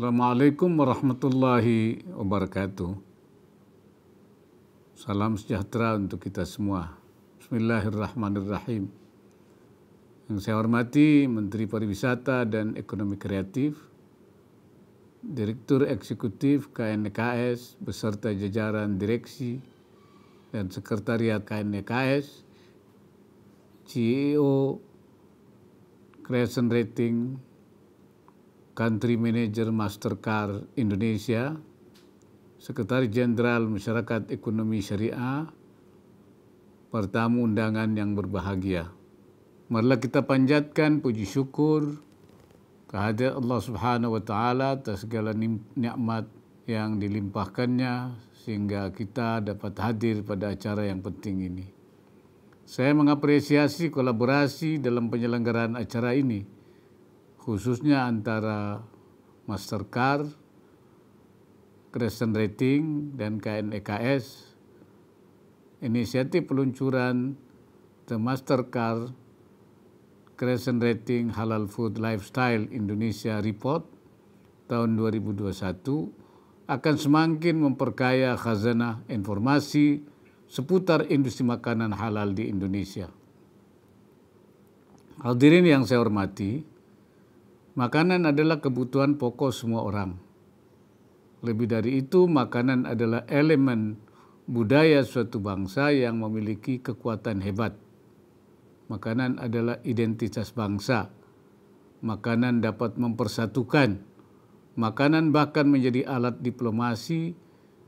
Assalamualaikum warahmatullahi wabarakatuh. Salam sejahtera untuk kita semua. Bismillahirrahmanirrahim. Yang saya hormati Menteri Pariwisata dan Ekonomi Kreatif, Direktur Eksekutif KNKS beserta jajaran direksi dan sekretariat KNKS, CEO Creation Rating Country Manager Mastercard Indonesia, Sekretaris Jenderal Masyarakat Ekonomi Syariah, pertamu undangan yang berbahagia. Marilah kita panjatkan puji syukur kehadirat Allah Subhanahu wa taala atas segala nikmat yang dilimpahkannya sehingga kita dapat hadir pada acara yang penting ini. Saya mengapresiasi kolaborasi dalam penyelenggaraan acara ini khususnya antara Mastercard, Crescent Rating, dan KNEKS, inisiatif peluncuran The Mastercard Crescent Rating Halal Food Lifestyle Indonesia Report tahun 2021 akan semakin memperkaya khazanah informasi seputar industri makanan halal di Indonesia. Hadirin yang saya hormati, Makanan adalah kebutuhan pokok semua orang. Lebih dari itu, makanan adalah elemen budaya suatu bangsa yang memiliki kekuatan hebat. Makanan adalah identitas bangsa. Makanan dapat mempersatukan. Makanan bahkan menjadi alat diplomasi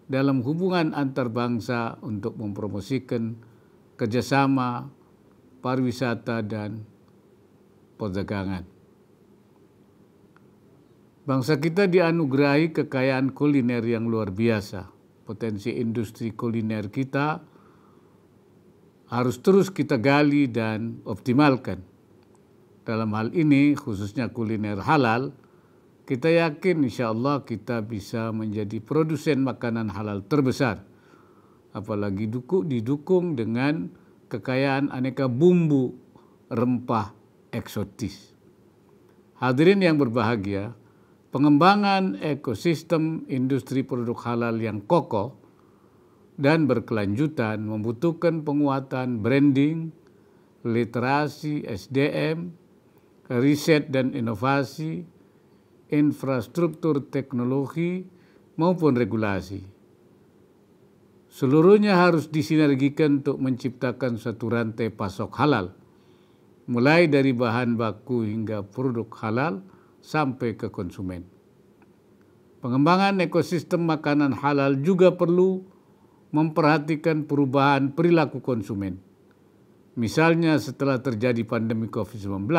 dalam hubungan antar bangsa untuk mempromosikan kerjasama, pariwisata, dan perdagangan. Bangsa kita dianugerahi kekayaan kuliner yang luar biasa. Potensi industri kuliner kita harus terus kita gali dan optimalkan. Dalam hal ini, khususnya kuliner halal, kita yakin insya Allah kita bisa menjadi produsen makanan halal terbesar. Apalagi didukung dengan kekayaan aneka bumbu rempah eksotis. Hadirin yang berbahagia, pengembangan ekosistem industri produk halal yang kokoh dan berkelanjutan membutuhkan penguatan branding, literasi SDM, riset dan inovasi, infrastruktur teknologi, maupun regulasi. Seluruhnya harus disinergikan untuk menciptakan satu rantai pasok halal, mulai dari bahan baku hingga produk halal, sampai ke konsumen. Pengembangan ekosistem makanan halal juga perlu memperhatikan perubahan perilaku konsumen. Misalnya setelah terjadi pandemi COVID-19,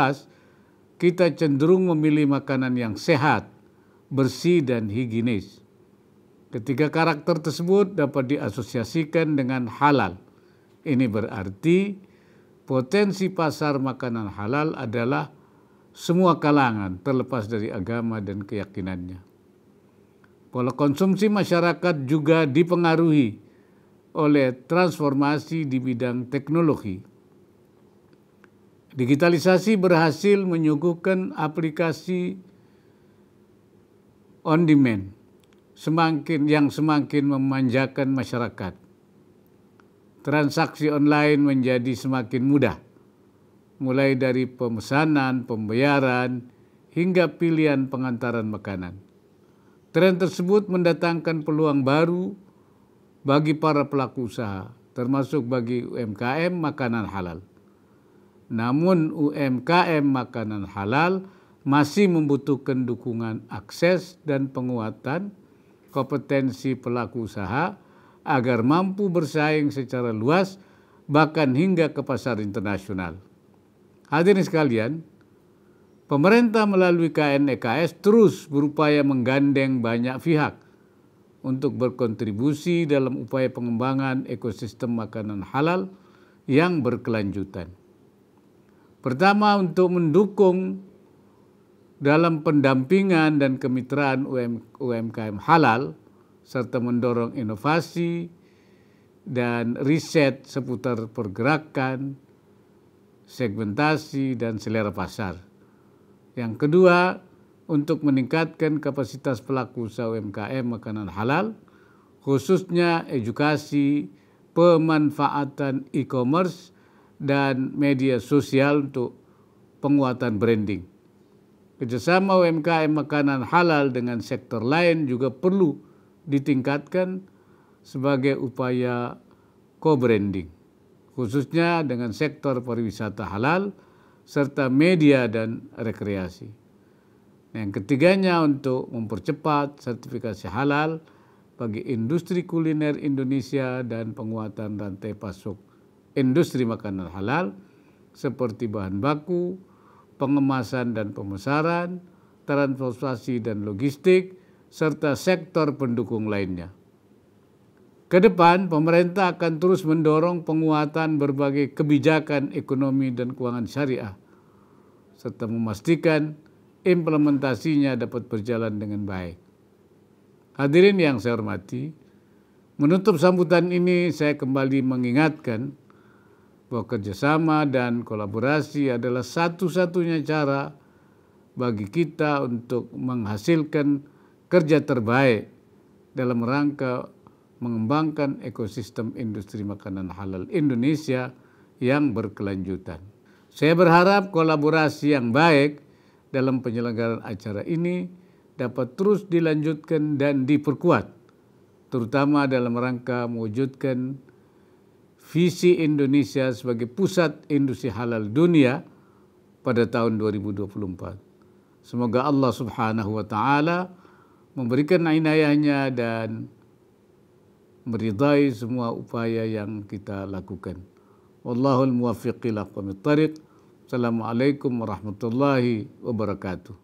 kita cenderung memilih makanan yang sehat, bersih, dan higienis. Ketiga karakter tersebut dapat diasosiasikan dengan halal. Ini berarti potensi pasar makanan halal adalah semua kalangan terlepas dari agama dan keyakinannya. Pola konsumsi masyarakat juga dipengaruhi oleh transformasi di bidang teknologi. Digitalisasi berhasil menyuguhkan aplikasi on demand semakin yang semakin memanjakan masyarakat. Transaksi online menjadi semakin mudah mulai dari pemesanan, pembayaran, hingga pilihan pengantaran makanan. Tren tersebut mendatangkan peluang baru bagi para pelaku usaha, termasuk bagi UMKM makanan halal. Namun UMKM makanan halal masih membutuhkan dukungan akses dan penguatan kompetensi pelaku usaha agar mampu bersaing secara luas bahkan hingga ke pasar internasional. Hadirin sekalian, pemerintah melalui KNEKS terus berupaya menggandeng banyak pihak untuk berkontribusi dalam upaya pengembangan ekosistem makanan halal yang berkelanjutan. Pertama untuk mendukung dalam pendampingan dan kemitraan UM, UMKM halal serta mendorong inovasi dan riset seputar pergerakan, segmentasi, dan selera pasar. Yang kedua, untuk meningkatkan kapasitas pelaku usaha UMKM makanan halal, khususnya edukasi, pemanfaatan e-commerce, dan media sosial untuk penguatan branding. Kerjasama UMKM makanan halal dengan sektor lain juga perlu ditingkatkan sebagai upaya co-branding khususnya dengan sektor pariwisata halal serta media dan rekreasi. yang ketiganya untuk mempercepat sertifikasi halal bagi industri kuliner Indonesia dan penguatan rantai pasok industri makanan halal seperti bahan baku, pengemasan dan pemasaran, transportasi dan logistik, serta sektor pendukung lainnya. Kedepan, pemerintah akan terus mendorong penguatan berbagai kebijakan ekonomi dan keuangan syariah, serta memastikan implementasinya dapat berjalan dengan baik. Hadirin yang saya hormati, menutup sambutan ini saya kembali mengingatkan bahwa kerjasama dan kolaborasi adalah satu-satunya cara bagi kita untuk menghasilkan kerja terbaik dalam rangka mengembangkan ekosistem industri makanan halal Indonesia yang berkelanjutan. Saya berharap kolaborasi yang baik dalam penyelenggaraan acara ini dapat terus dilanjutkan dan diperkuat, terutama dalam rangka mewujudkan visi Indonesia sebagai pusat industri halal dunia pada tahun 2024. Semoga Allah Subhanahu wa taala memberikan inayahnya dan meridai semua upaya yang kita lakukan. Wallahul muwaffiq ila tariq. Assalamualaikum warahmatullahi wabarakatuh.